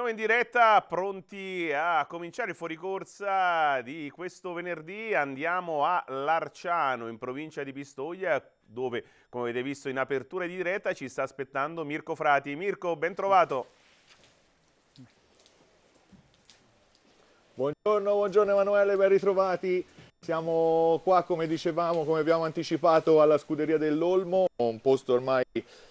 noi in diretta, pronti a cominciare il corsa di questo venerdì. Andiamo a Larciano, in provincia di Pistoia, dove, come avete visto in apertura di diretta, ci sta aspettando Mirko Frati. Mirko, ben trovato. Buongiorno, buongiorno Emanuele, ben ritrovati. Siamo qua, come dicevamo, come abbiamo anticipato, alla scuderia dell'Olmo, un posto ormai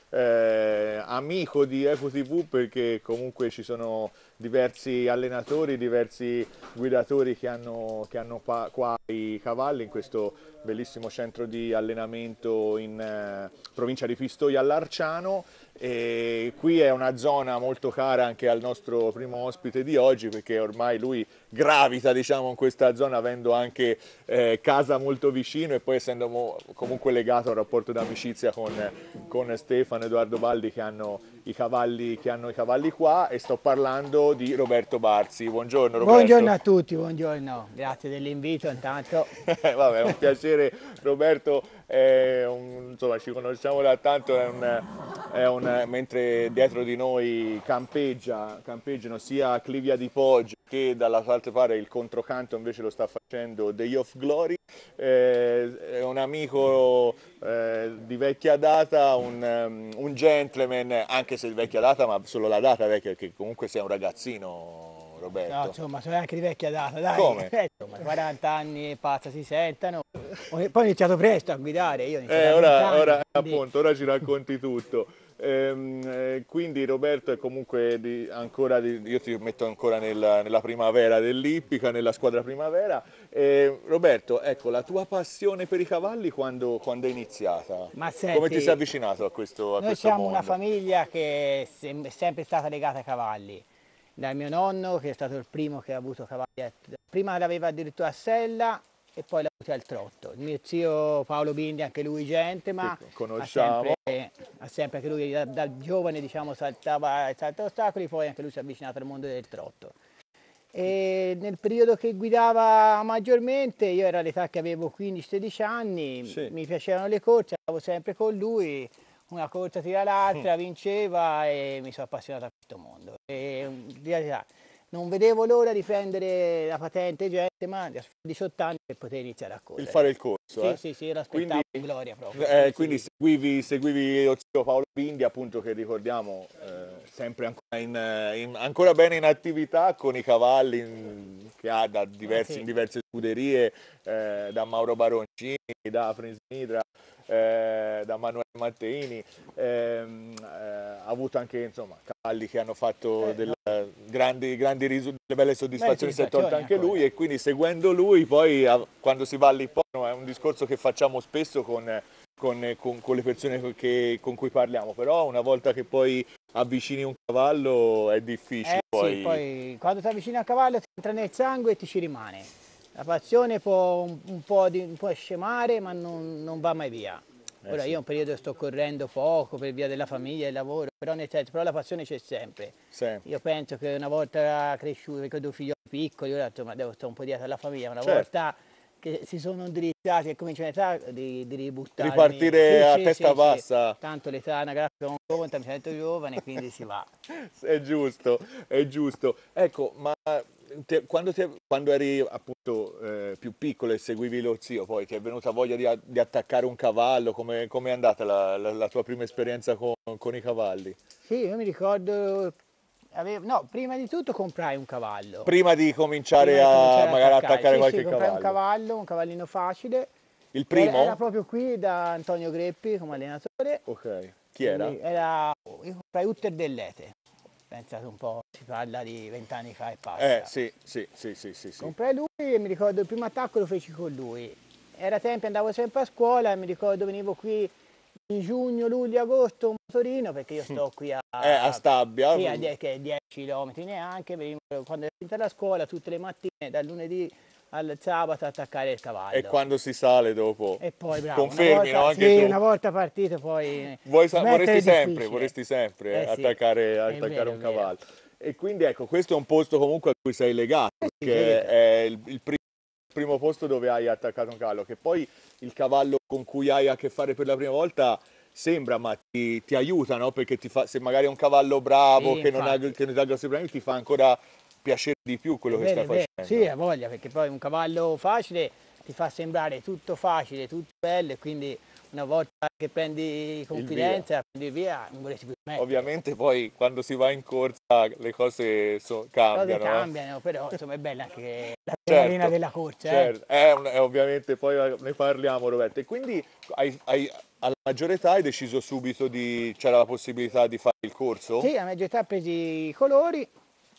eh, amico di EcoTV perché comunque ci sono diversi allenatori, diversi guidatori che hanno, che hanno qua i cavalli in questo bellissimo centro di allenamento in eh, provincia di Pistoia all'Arciano e qui è una zona molto cara anche al nostro primo ospite di oggi perché ormai lui gravita diciamo in questa zona avendo anche eh, casa molto vicino e poi essendo mo, comunque legato a un rapporto d'amicizia con, con Stefano e Edoardo Baldi che hanno, cavalli, che hanno, i cavalli, qua e sto parlando di Roberto Barzi. Buongiorno Roberto. Buongiorno a tutti, buongiorno, grazie dell'invito intanto. Vabbè, un piacere Roberto un, insomma ci conosciamo da tanto, è un, è un, mentre dietro di noi campeggia, campeggiano sia Clivia di Poggio che dall'altra parte il controcanto invece lo sta facendo Day of Glory, eh, è un amico eh, di vecchia data, un, um, un, gentleman, anche se di vecchia data, ma solo la data vecchia, perché comunque sei un ragazzino Roberto. No, insomma, sono anche di vecchia data, dai. Come? Eh, insomma, 40 anni e pazza si sentano poi ho iniziato presto a guidare, io eh, ora, anni, ora, quindi... appunto, ora ci racconti tutto. Ehm, eh, quindi Roberto è comunque di, ancora, di, io ti metto ancora nella, nella primavera dell'Ippica, nella squadra primavera. Ehm, Roberto, ecco, la tua passione per i cavalli quando, quando è iniziata? Ma Senti, Come ti sei avvicinato a questo, a noi questo siamo mondo? una famiglia che è sempre stata legata ai cavalli. Dal mio nonno, che è stato il primo che ha avuto cavalli, prima l'aveva addirittura a sella, e poi la butta al trotto. Il mio zio Paolo Bindi, anche lui gente, ma conosciamo. Ha sempre, ha sempre anche lui da, dal giovane diciamo, saltava, saltava ostacoli, poi anche lui si è avvicinato al mondo del trotto. E nel periodo che guidava maggiormente, io era l'età che avevo 15-16 anni, sì. mi piacevano le corse, andavo sempre con lui, una corsa tira l'altra, mm. vinceva e mi sono appassionato a questo mondo. E, in realtà, non vedevo l'ora di prendere la patente gente, ma a 18 anni per poter iniziare a correre. Il fare il corso, Sì, eh? sì, sì, era quindi, gloria proprio. Eh, quindi sì. seguivi, seguivi lo zio Paolo Bindi, appunto, che ricordiamo eh, sempre ancora, in, in, ancora, bene in attività con i cavalli in, che ha da ah, diversi, sì. in diverse scuderie, eh, da Mauro Baroncini, da Prince Nidra. Eh, da Manuele Matteini, ehm, eh, ha avuto anche insomma, cavalli che hanno fatto eh, delle no. grandi, grandi risu- belle soddisfazioni, si è tolto anche ancora. Ecco, lui eh. e quindi seguendo lui poi a, quando si va all'ippono è un discorso che facciamo spesso con, con, con, con le persone che, con cui parliamo, però una volta che poi avvicini un cavallo è difficile. Eh poi... Sì, poi quando ti avvicini a cavallo ti entra nel sangue e ti ci rimane. La passione può un, un, po, di, un po', scemare ma non, non va mai via. Eh Ora sì. io in un periodo sto correndo poco per via della famiglia e del lavoro, però, nel senso, però la passione c'è sempre. Sì. Io penso che una volta cresciuto, perché ho due figli piccoli, io ho detto ma devo stare un po' dietro alla famiglia, una certo. volta che si sono indirizzati e cominciano l'età di, di ributtare. Ripartire sì, a sì, testa sì, bassa. Tanto l'età è anagrafica non conta, mi sento giovane, quindi si va. è giusto, è giusto. Ecco, ma te, quando, te, quando, eri appunto eh, più piccolo e seguivi lo zio, poi ti è venuta voglia di, di attaccare un cavallo, come, come è andata la, la, la, tua prima esperienza con, con, i cavalli? Sì, io mi ricordo, avevo, no, prima di tutto comprai un cavallo. Prima di cominciare, prima di cominciare a, magari attaccare, attaccare sì, qualche sì, cavallo. un cavallo, un cavallino facile. Il primo? Era proprio qui da Antonio Greppi come allenatore. Ok, chi era? Quindi era, io comprai Utter Dell'Ete pensate un po', si parla di vent'anni fa e passa. Eh, sì, sì, sì, sì, sì, sì. Comprai lui e mi ricordo il primo attacco lo feci con lui. Era tempo, andavo sempre a scuola e mi ricordo venivo qui in giugno, luglio, agosto, un motorino, perché io sto qui a, eh, a Stabia, qui a 10, 10 km neanche, quando ero finita la scuola tutte le mattine, dal lunedì al sabato attaccare il cavallo. E quando si sale dopo? E poi bravo. Confermi, volta, no? Anche sì, tu. una volta partito poi... Vuoi, vorresti, sempre, vorresti sempre, eh, attaccare, sì. attaccare vero, un cavallo. E quindi ecco, questo è un posto comunque a cui sei legato, eh sì, è il, il primo posto dove hai attaccato un cavallo, che poi il cavallo con cui hai a che fare per la prima volta sembra, ma ti, ti aiuta, no? Perché ti fa, se magari è un cavallo bravo, sì, che, non ha, che, non ha, grossi problemi, ti fa ancora piacere di più quello bene, che stai bene. facendo. Sì, ha voglia, perché poi un cavallo facile ti fa sembrare tutto facile, tutto bello, e quindi una volta che prendi confidenza, prendi via, non volessi più smettere. Ovviamente poi quando si va in corsa le cose so, cambiano. Le cose cambiano, eh? però insomma è bella anche la certo, della corsa. Eh. Certo, eh? È un, è eh, ovviamente poi ne parliamo Roberto. E quindi hai, hai, alla maggiore età hai deciso subito di... c'era la possibilità di fare il corso? Sì, alla maggior età presi i colori,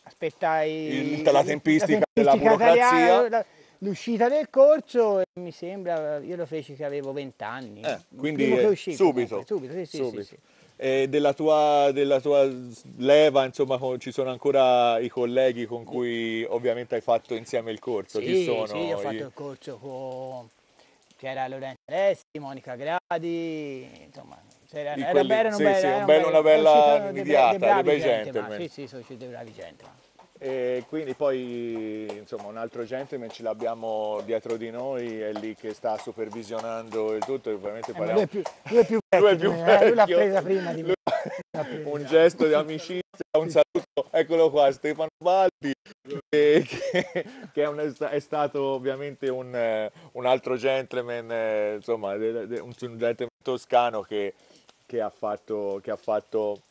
aspettai il, la tempistica, la tempistica della burocrazia. La, l'uscita del corso mi sembra, io lo feci che avevo 20 anni. Eh, quindi eh, uscito, subito. Eh, subito, sì, subito. Sì, e della tua, della tua, leva, insomma, ci sono ancora i colleghi con cui ovviamente hai fatto insieme il corso? Sì, sono, sì ho fatto io... il corso con c'era Lorenzo Alessi, Monica Gradi, insomma, cioè, era, era, quelli, bello, sì, bello, sì, era un bello, una bella nidiata, dei, bei gentleman. sì, sì, sono usciti dei bravi gentleman. E quindi poi insomma un altro gentleman ce l'abbiamo dietro di noi, è lì che sta supervisionando il tutto. Ovviamente eh, lui, è più, lui è più vecchio, lui, è più eh, vecchio. lui l'ha presa prima di me. Lui... un gesto di amicizia, un saluto, eccolo qua, Stefano Baldi, che, che, che è, un, è, stato ovviamente un, un altro gentleman, eh, insomma, un gentleman toscano che che ha fatto, che ha fatto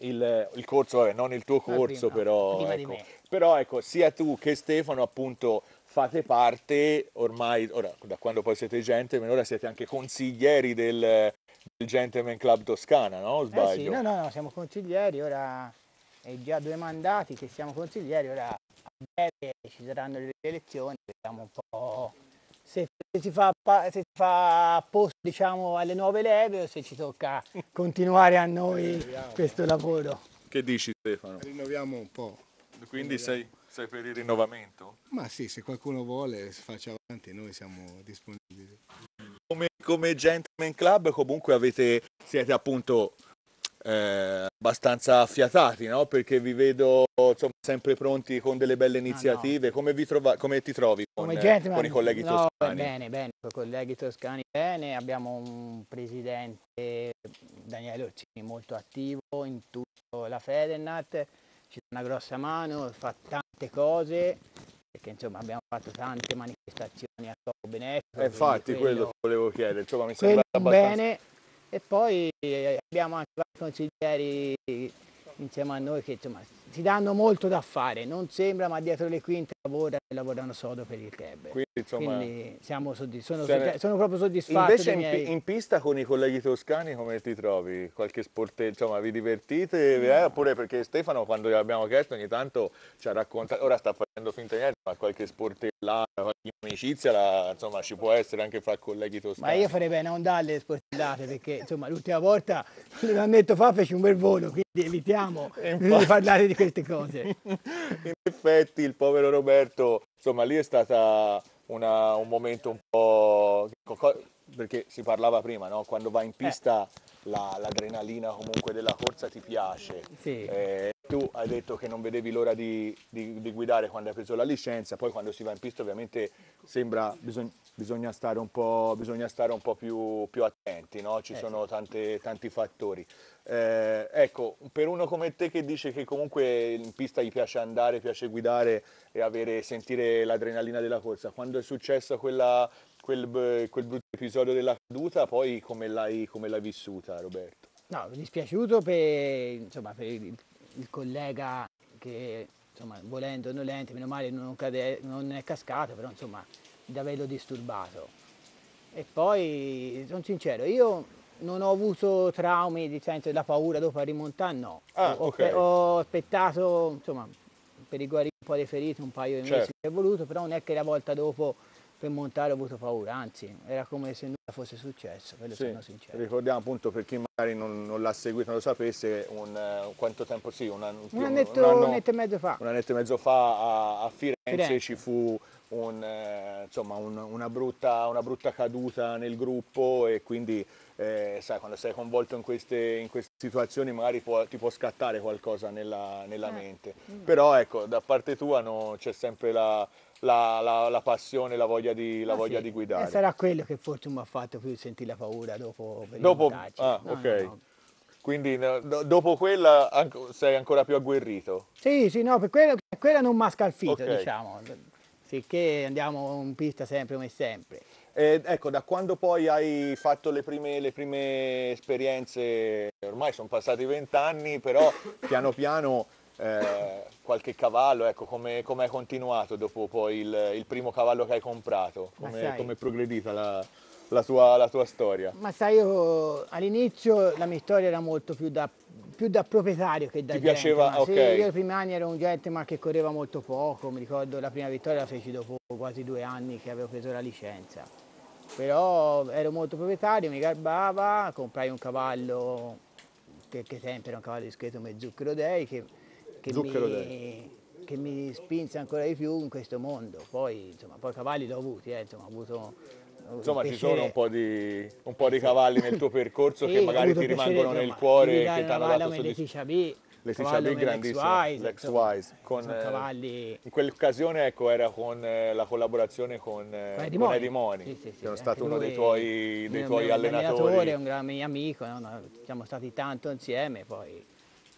il, il, corso, vabbè, non il tuo corso, prima, però, ecco. però ecco, sia tu che Stefano appunto fate parte ormai, ora, da quando poi siete gentleman, ora siete anche consiglieri del, del Gentleman Club Toscana, no? Sbaglio? Eh sì, no, no, no, siamo consiglieri, ora è già due mandati che siamo consiglieri, ora a breve ci saranno le elezioni, vediamo un po' se, si fa, se si fa apposta diciamo, alle nuove leve o se ci tocca continuare a noi questo lavoro. Che dici Stefano? Rinnoviamo un po'. Quindi sei, sei, per il rinnovamento? Ma sì, se qualcuno vuole faccia avanti, noi siamo disponibili. Come, come Gentleman Club comunque avete, siete appunto eh, abbastanza affiatati, no? perché vi vedo insomma, sempre pronti con delle belle ah, iniziative. No, no. Come, vi trova- come ti trovi con, gente, con i colleghi toscani? Bene, bene, con i colleghi toscani bene. Abbiamo un presidente, Daniele Orsini, molto attivo in tutta la Federnat, ci dà una grossa mano, fa tante cose perché insomma abbiamo fatto tante manifestazioni a scopo benefico. Eh, infatti quello, quello volevo chiedere, insomma mi sembra abbastanza... bene e poi eh, abbiamo anche consiglieri insieme a noi che insomma, ti danno molto da fare, non sembra, ma dietro le quinte lavora e lavorano sodo per il club. Quindi, insomma, Quindi sono, cioè, sono, proprio soddisfatto. Invece in, miei... in, pista con i colleghi toscani come ti trovi? Qualche sportello, insomma vi divertite? No. Eh? Oppure perché Stefano quando gli abbiamo chiesto ogni tanto ci ha raccontato, ora sta facendo finta di niente, ma qualche sportellata, qualche amicizia la, insomma ci può essere anche fra colleghi toscani. Ma io farei bene a non darle le sportellate perché insomma l'ultima volta, un detto fa feci un bel volo, quindi evitiamo di parlare di quelle queste cose. In effetti il povero Roberto, insomma lì è stato un momento un po'... perché si parlava prima, no? quando va in eh. pista... Eh la, l'adrenalina comunque della corsa ti piace. Sì. Eh, tu hai detto che non vedevi l'ora di, di, di, guidare quando hai preso la licenza, poi quando si va in pista ovviamente sembra bisog- bisogna stare un po', stare un po più, più, attenti, no? ci eh, sono sì. tante, tanti fattori. Eh, ecco, per uno come te che dice che comunque in pista gli piace andare, piace guidare e avere, sentire l'adrenalina della corsa, quando è successa quella quel, quel brutto episodio della caduta, poi come l'hai, come l'hai vissuta Roberto? No, mi è dispiaciuto per, insomma, per il, il, collega che insomma, volendo o nolente, meno male non, cade, non è cascato, però insomma di averlo disturbato. E poi, sono sincero, io non ho avuto traumi di senso della paura dopo la rimontata, no. Ah, ho, okay. ho, aspettato, insomma, per riguarire un po' le ferite, un paio di certo. mesi che è voluto, però non è che la volta dopo per montare ho avuto paura, anzi era come se nulla fosse successo, quello sì, sono sincero. Ricordiamo appunto per chi magari non, non l'ha seguito, non lo sapesse, un, uh, quanto tempo sì, un, anno, un, annetto, un, anno, un annetto e mezzo fa. Un annetto e mezzo fa a, a Firenze, Firenze, ci fu un, eh, insomma, una, brutta, una, brutta, caduta nel gruppo e quindi eh, sai, quando sei coinvolto in queste, in queste situazioni magari può, ti può scattare qualcosa nella, nella eh. mente. Mm. Però ecco, da parte tua no, c'è sempre la la, la, la passione, la voglia di, la ah, voglia sì. di eh, guidare. Eh, sarà quello che forse mi ha fatto più sentire la paura dopo. dopo ah, no, ok. No. Quindi no, dopo quella anco, sei ancora più agguerrito? Sì, sì, no, per quello, quella non mi ha scalfito, okay. diciamo. Sicché andiamo in pista sempre come sempre. E ecco, da quando poi hai fatto le prime, le prime esperienze, ormai sono passati vent'anni, però piano piano eh, qualche cavallo, ecco, come, come hai continuato dopo poi il, il, primo cavallo che hai comprato, come, è progredita la, la, tua, la, tua, storia? Ma sai, io all'inizio la mia storia era molto più da, più da proprietario che da Ti piaceva, ma, okay. sì, io i primi anni ero un gente ma che correva molto poco, mi ricordo la prima vittoria la feci dopo quasi due anni che avevo preso la licenza. Però ero molto proprietario, mi garbava, comprai un cavallo che, che sempre era un cavallo discreto come Zucchero Dei, che che mi, che mi, spinse ancora di più in questo mondo. Poi, insomma, poi cavalli l'ho avuti, eh, insomma, ho avuto Insomma, ci sono un po' di, un po di cavalli nel tuo percorso sì, che magari ti rimangono piacere, nel cuore e che ti hanno dato soddisfazione. Leticia B, grandissima, l'ex Wise. Con, eh, in quell'occasione ecco, era con eh, la collaborazione con, eh, con Eddie Moni, Moni sì, sì, sì, che è stato uno dei tuoi, dei tuoi allenatori. Un allenatore, un grande amico, No, siamo stati tanto insieme poi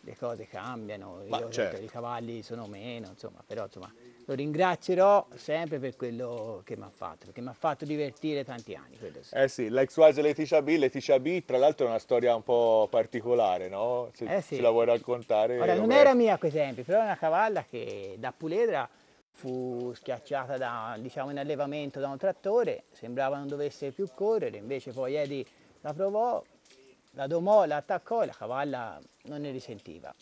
le cose cambiano, Ma io certo. i cavalli sono meno, insomma, però insomma, lo ringrazierò sempre per quello che mi ha fatto, perché mi ha fatto divertire tanti anni. Sì. Eh sì, l'ex wife Leticia B, Leticia B tra l'altro è una storia un po' particolare, no? Se, eh sì. ce la vuoi raccontare. Ora, non era mia quei tempi, però è una cavalla che da puledra fu schiacciata da, diciamo, in allevamento da un trattore, sembrava non dovesse più correre, invece poi Eddie la provò, la domò, la attaccò e la cavalla non ne risentiva.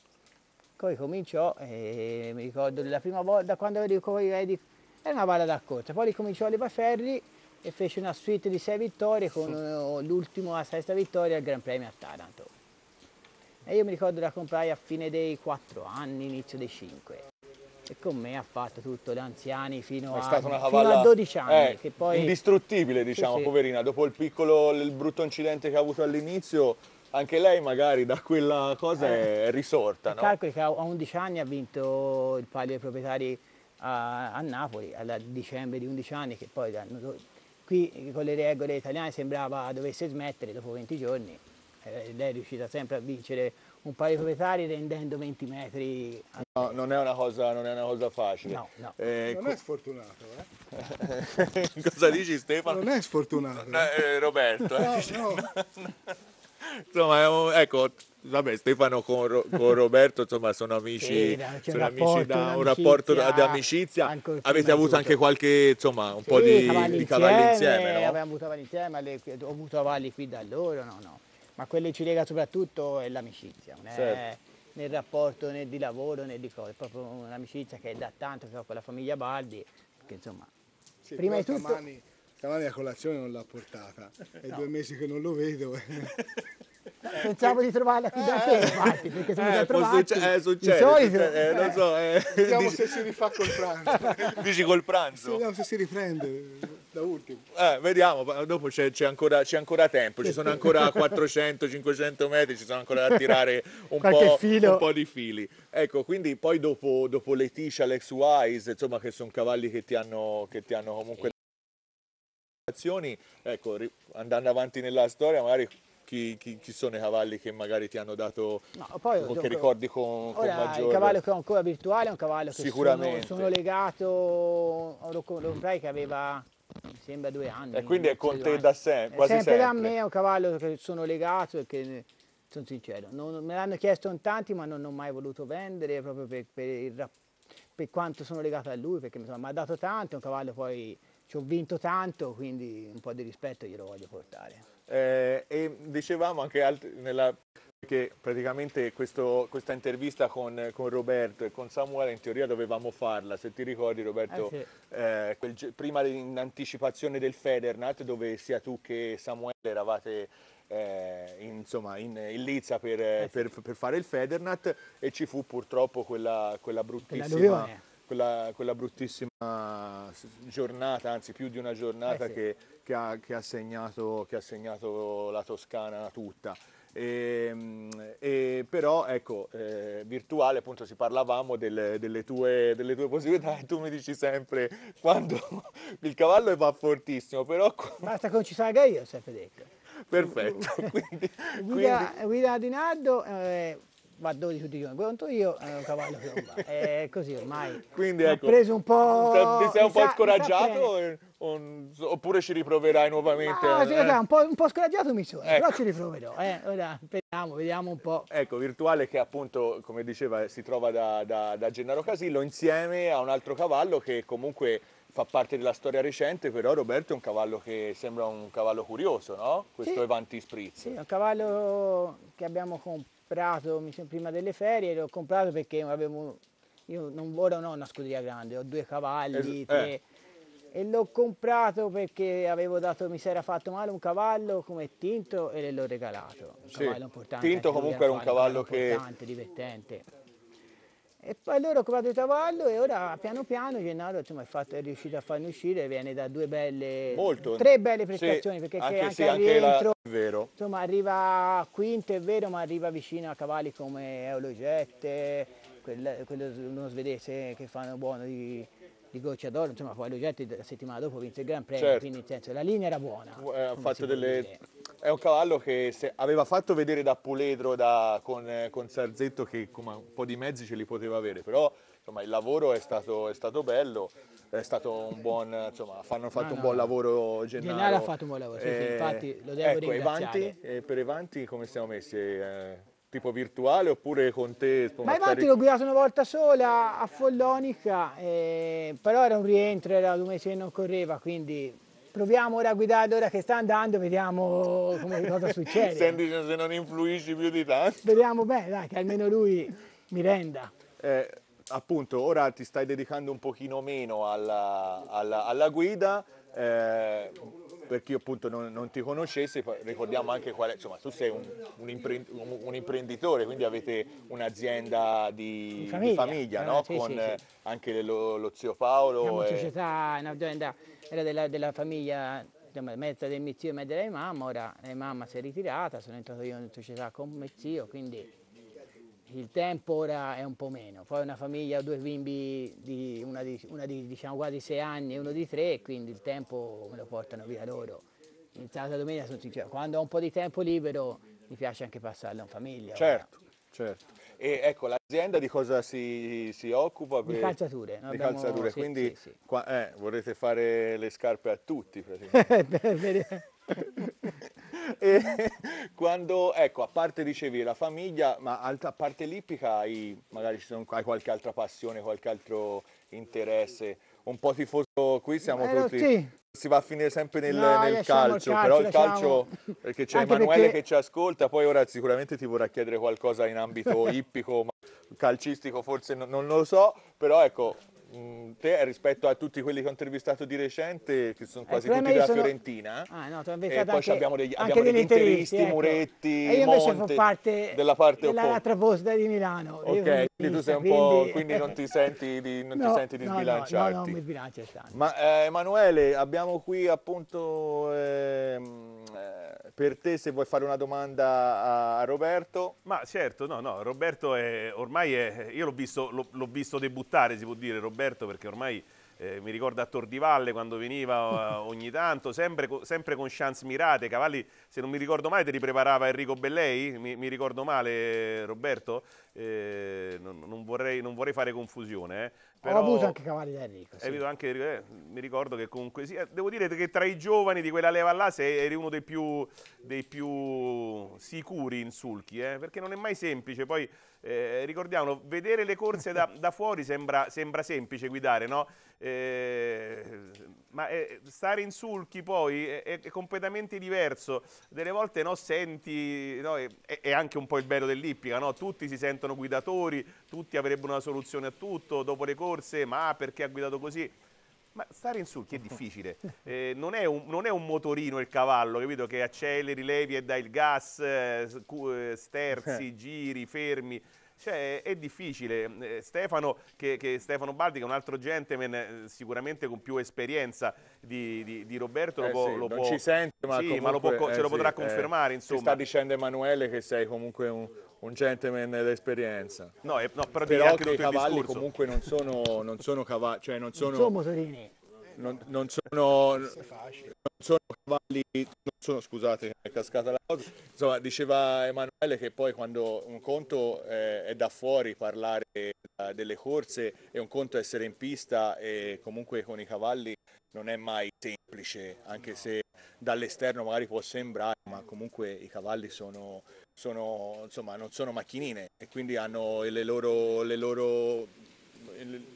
Poi cominciò, e eh, mi ricordo la prima volta, quando i vedi era una valla da corsa, poi ricominciò a Levaferri e fece una suite di sei vittorie con uh, l'ultimo, la sesta vittoria al Gran Premio a Taranto. E io mi ricordo la comprai a fine dei quattro anni, inizio dei cinque e con me ha fatto tutto da anziani fino, a, cavalla, fino a, 12 anni. Eh, che poi... Indistruttibile diciamo, sì, sì. poverina, dopo il piccolo, il brutto incidente che ha avuto all'inizio, anche lei magari da quella cosa eh, è risorta. No? Calcoli che a 11 anni ha vinto il palio dei proprietari a, a Napoli, a dicembre di 11 anni, che poi qui con le regole italiane sembrava dovesse smettere dopo 20 giorni, eh, lei è riuscita sempre a vincere un paio di proprietari rendendo 20 metri. No, non è una cosa, non è una cosa facile. No, no. Eh, non è sfortunato, eh? cosa dici Stefano? Non è sfortunato. Eh, eh Roberto, eh? No, no. Insomma, ecco, vabbè, Stefano con, con, Roberto insomma, sono amici, sì, sono un, amici da, un rapporto di amicizia. Avete avuto anche qualche, insomma, un sì, po' di cavalli, di cavalli insieme, insieme no? Abbiamo avuto cavalli insieme, ho avuto cavalli qui da loro, no, no ma quello che ci lega soprattutto è l'amicizia, non è certo. nel rapporto né di lavoro né di cose, è proprio un'amicizia che è da tanto che ho con la famiglia Baldi, che insomma, sì, prima di tutto... Stamani, stamani a colazione non l'ha portata, è no. due mesi che non lo vedo. Eh, Pensavo di trovarla qui da te, eh, infatti, perché sono eh, già trovati. Eh, succede, succede eh, non so. Eh. Vediamo dici... Diciamo se si rifà col pranzo. Dici col pranzo? Vediamo se si riprende da ultimo. Eh, vediamo, dopo c'è, ancora, ancora, tempo, ci sono ancora 400-500 metri, ci sono ancora da tirare un, po', un po', di fili. Ecco, quindi poi dopo, dopo Leticia, Lex Wise, insomma che sono cavalli che ti hanno, che ti hanno comunque... Ecco, andando avanti nella storia, magari chi, chi, chi, sono i cavalli che magari ti hanno dato no, poi, che dunque, ricordi con, con maggiore... il cavallo che ho ancora virtuale è un cavallo che sono, sono legato lo, comprai che aveva mi sembra due anni e quindi è con te da sé quasi sempre sempre da me è un cavallo che sono legato e che sono sincero non, me l'hanno chiesto in tanti ma non, ho mai voluto vendere proprio per, per il rapporto per quanto sono legato a lui, perché mi ha dato tanto, è un cavallo poi ci ho vinto tanto, quindi un po' di rispetto glielo voglio portare. Eh, e dicevamo anche altri, nella, che praticamente questo, questa intervista con, con, Roberto e con Samuele in teoria dovevamo farla, se ti ricordi Roberto, eh, eh quel, prima in anticipazione del Federnat dove sia tu che Samuele eravate eh, insomma, in, in lizza per, eh, per, per, fare il Federnat e ci fu purtroppo quella, quella bruttissima, quella, quella bruttissima giornata, anzi più di una giornata eh sì. che che ha, che ha, segnato, che ha segnato, la Toscana tutta. E, ehm, e però ecco, eh, virtuale appunto ci parlavamo delle, delle, tue, delle, tue, possibilità e tu mi dici sempre quando il cavallo va fortissimo, però... Basta che non ci salga io, sempre detto. Perfetto. quindi, guida, quindi... guida Adinardo, eh, vado di tutti i giorni, pronto io, è eh, un cavallo che non va. È così ormai. Quindi ecco, preso un po'... Ti sei un po' sa, scoraggiato e, un, oppure ci riproverai nuovamente? Ma, eh? un, po', un, po', scoraggiato mi sono, ecco. però ci riproverò. Eh. Ora, vediamo, vediamo un po'. Ecco, Virtuale che appunto, come diceva, si trova da, da, da Gennaro Casillo insieme a un altro cavallo che comunque fa parte della storia recente, però Roberto è un cavallo che sembra un cavallo curioso, no? Questo sì. Evanti Spritz. Sì, è un cavallo che abbiamo comprato comprato prima delle ferie, l'ho comprato perché avevo, io non, ora non ho una scuderia grande, ho due cavalli, eh, tre. Eh. E l'ho comprato perché avevo dato, mi si era fatto male un cavallo come Tinto e l'ho regalato. Un sì. cavallo importante. Tinto comunque era un cavallo, cavallo che... Divertente. E poi loro ho comprato il cavallo e ora piano piano Gennaro insomma, è, fatto, è, riuscito a farne uscire, viene da due belle, Molto. tre belle prestazioni, sì, perché anche, anche sì, rientro, anche la... insomma, arriva quinto è vero, ma arriva vicino a cavalli come Eologette, quello, quello svedese che fanno buono di, di goccia d'oro, insomma poi Eologette la settimana dopo vince il Gran Premio, certo. quindi senso, la linea era buona. Eh, ha fatto delle... Vedere è un cavallo che aveva fatto vedere da Puledro da, con, con, Sarzetto che un po' di mezzi ce li poteva avere, però insomma, il lavoro è stato, è stato bello, è stato un buon, insomma, hanno fatto no, no, un buon lavoro generale. Gennaro ha fatto un buon lavoro, sì, eh, infatti lo devo ecco, ringraziare. Evanti, eh, per Evanti come siamo messi? Eh, tipo virtuale oppure con te? Ma Evanti l'ho guidato una volta sola a Follonica, eh, però era un rientro, era due mesi che non correva, quindi proviamo ora a guidare ora che sta andando, vediamo come, cosa succede. Semplice se non influisci più di tanto. Vediamo bene, dai, che almeno lui mi renda. Eh, appunto, ora ti stai dedicando un pochino meno alla, alla, alla guida. Eh, per chi appunto non, non, ti conoscesse, ricordiamo anche quale, insomma tu sei un, un, imprendi, un, imprenditore, quindi avete un'azienda di, di famiglia, di famiglia no? Ah, sì, con sì, sì. anche lo, lo, zio Paolo. Siamo e... società, un'azienda era della, della famiglia diciamo, mezza del mio zio e mezza della mamma, ora la eh, mamma si è ritirata, sono entrato io in società con mio zio, quindi il tempo ora è un po' meno. Poi una famiglia, due bimbi, di, una di, una di diciamo, quasi sei anni e uno di tre, quindi il tempo me lo portano via loro. In sabato domenica sono sincero, cioè, quando ho un po' di tempo libero mi piace anche passarlo in famiglia. Certo, ora. certo. certo. E ecco, l'azienda di cosa si, si occupa? Per... Di calzature. Di abbiamo... calzature, sì, quindi sì, sì. Qua, eh, vorrete fare le scarpe a tutti praticamente. e quando, ecco, a parte dicevi la famiglia, ma a parte l'ippica hai, magari sono, hai qualche altra passione, qualche altro interesse? Un po' tifoso qui siamo eh, tutti... Sì si va a finire sempre nel, no, nel calcio, calcio, però il calcio, perché c'è Emanuele perché... che ci ascolta, poi ora sicuramente ti vorrà chiedere qualcosa in ambito ippico, calcistico forse non, non lo so, però ecco, Mm, te rispetto a tutti quelli che ho intervistato di recente, che sono eh, quasi eh, tutti della sono... Fiorentina, ah, no, e poi anche, abbiamo degli, abbiamo degli interisti, ecco. Muretti, e io invece Monte, parte della parte opposta voce di Milano. Ok, quindi tu sei un po', quindi non ti senti di, non no, ti senti di no, sbilanciarti. No, no, mi sbilancio tanto. Ma eh, Emanuele, abbiamo qui appunto... Eh, per te se vuoi fare una domanda a Roberto. Ma certo, no, no, Roberto è, ormai è, io l'ho visto, visto, debuttare, si può dire Roberto, perché ormai eh, mi ricordo a Tordivalle quando veniva ogni tanto, sempre, sempre, con chance mirate, Cavalli se non mi ricordo male te li preparava Enrico Bellei, mi, mi ricordo male Roberto, eh, non, non, vorrei, non, vorrei, fare confusione, eh. Però, ho avuto anche cavalli da Enrico. Sì. Anche, eh, mi ricordo che comunque sia. devo dire che tra i giovani di quella leva là sei, eri uno dei più, dei più sicuri in sulchi, eh, perché non è mai semplice. Poi eh, ricordiamo, vedere le corse da, da fuori sembra, sembra, semplice guidare, no? Eh, ma eh, stare in sulchi poi è, è, completamente diverso. Delle volte no, senti, no, è, è, anche un po' il bello dell'ippica, no? tutti si sentono guidatori, tutti avrebbero una soluzione a tutto, dopo le corse, ma perché ha guidato così? Ma stare in sulchi è difficile, eh, non, è un, non, è un, motorino il cavallo, capito? Che acceleri, levi e dai il gas, eh, sterzi, giri, fermi. Cioè, è difficile. Eh, Stefano, che, che Stefano Baldi, che è un altro gentleman, eh, sicuramente con più esperienza di, di, di Roberto, eh può, sì, lo può. ci sente, ma, sì, comunque, ma lo può, eh ce sì, potrà confermare. Eh, insomma. sta dicendo Emanuele che sei comunque un, un gentleman d'esperienza. No, no, però, però che i cavalli comunque non sono, non sono cavalli, cioè non sono... Non sono motorini. Non, non, sono, non, sono, cavalli, non sono, scusate, è cascata la cosa. Insomma, diceva Emanuele che poi quando un conto eh, è da fuori parlare delle corse e un conto essere in pista e comunque con i cavalli non è mai semplice, anche se dall'esterno magari può sembrare, ma comunque i cavalli sono, sono, insomma, non sono macchinine e quindi hanno le loro, le loro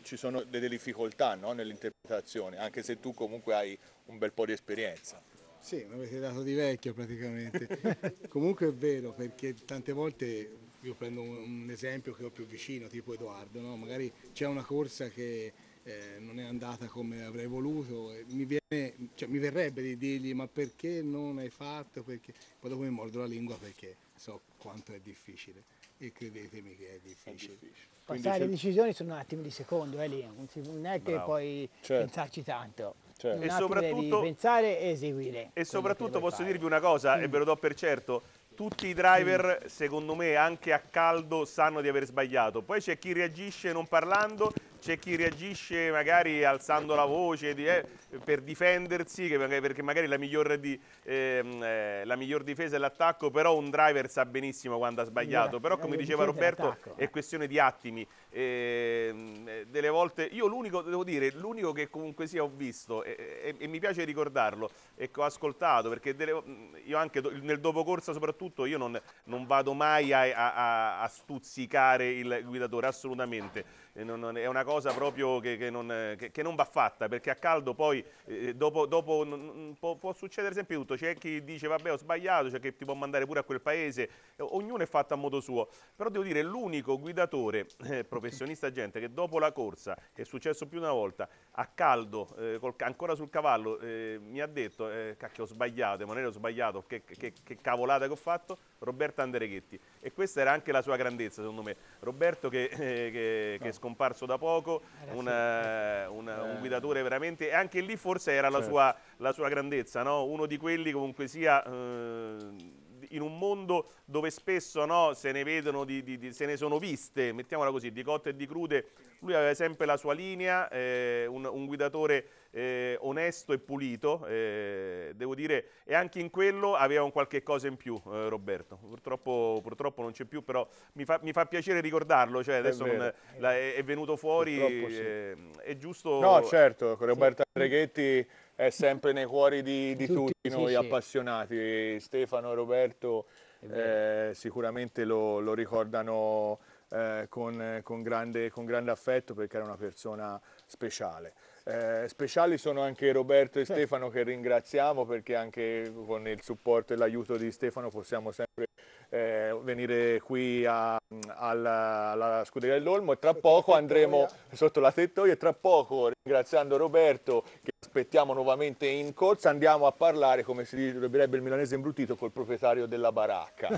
ci sono delle difficoltà no? nell'interpretazione, anche se tu comunque hai un bel po' di esperienza. Sì, mi avete dato di vecchio praticamente. comunque è vero, perché tante volte io prendo un, esempio che ho più vicino, tipo Edoardo, no? magari c'è una corsa che eh, non è andata come avrei voluto, mi, viene, cioè, mi, verrebbe di dirgli ma perché non hai fatto, perché... poi dopo mi mordo la lingua perché so quanto è difficile e credetemi che è difficile. È difficile. Passare le decisioni sono un attimo di secondo, eh, lì. non è che Bravo. puoi certo. pensarci tanto. Certo. E soprattutto, pensare e eseguire. E soprattutto posso fare. dirvi una cosa, mm. e ve lo do per certo, tutti i driver, secondo me, anche a caldo, sanno di aver sbagliato. Poi c'è chi reagisce non parlando c'è chi reagisce magari alzando la voce, di, eh, per difendersi, perché magari la miglior, di, ehm, eh, la miglior difesa è l'attacco, però un driver sa benissimo quando ha sbagliato, però come eh, diceva Roberto è eh. questione di attimi, ehm, eh, delle volte, io l'unico, devo dire, l'unico che comunque sia ho visto e, e, e mi piace ricordarlo e che ho ascoltato, perché delle, mm, io anche do, nel dopocorsa soprattutto io non, non vado mai a, a, a, stuzzicare il guidatore, assolutamente, non, non, è una cosa proprio che, che, che non va fatta, perché a caldo poi eh, dopo, dopo n- può, può, succedere sempre tutto, c'è chi dice vabbè ho sbagliato, c'è chi ti può mandare pure a quel paese, eh, ognuno è fatto a modo suo, però devo dire l'unico guidatore, eh, professionista gente, che dopo la corsa, che è successo più di una volta, a caldo, eh, col, ancora sul cavallo, eh, mi ha detto eh, cacchio ho sbagliato, Emanuele ho sbagliato, che, che, che cavolata che ho fatto, Roberto Andereghetti. E questa era anche la sua grandezza, secondo me. Roberto che, che no. è ah. scomparso da poco, una, una, un guidatore veramente, e anche lì lì forse era certo. la, sua, la, sua, grandezza, no? uno di quelli comunque sia... Eh, in un mondo dove spesso no, se, ne vedono di, di, di, se ne sono viste, mettiamola così, di cotte e di crude, lui aveva sempre la sua linea, eh, un, un, guidatore eh, onesto e pulito, eh, devo dire, e anche in quello aveva un qualche cosa in più eh, Roberto, purtroppo, purtroppo non c'è più, però mi fa, mi fa piacere ricordarlo, cioè adesso è, non, la, è, è venuto fuori, sì. Eh, è giusto... No certo, Roberto sì. Andreghetti è sempre nei cuori di, di tutti, tutti, noi sì, appassionati. Sì. Stefano e Roberto eh, sicuramente lo, lo ricordano eh, con, con, grande, con, grande, affetto perché era una persona speciale. Eh, speciali sono anche Roberto e eh. Stefano che ringraziamo perché anche con il supporto e l'aiuto di Stefano possiamo sempre eh, venire qui a, alla, alla, scuderia dell'Olmo e tra poco andremo sotto la tettoia e tra poco ringraziando Roberto che aspettiamo nuovamente in corsa, andiamo a parlare, come si direbbe il milanese imbruttito col proprietario della baracca.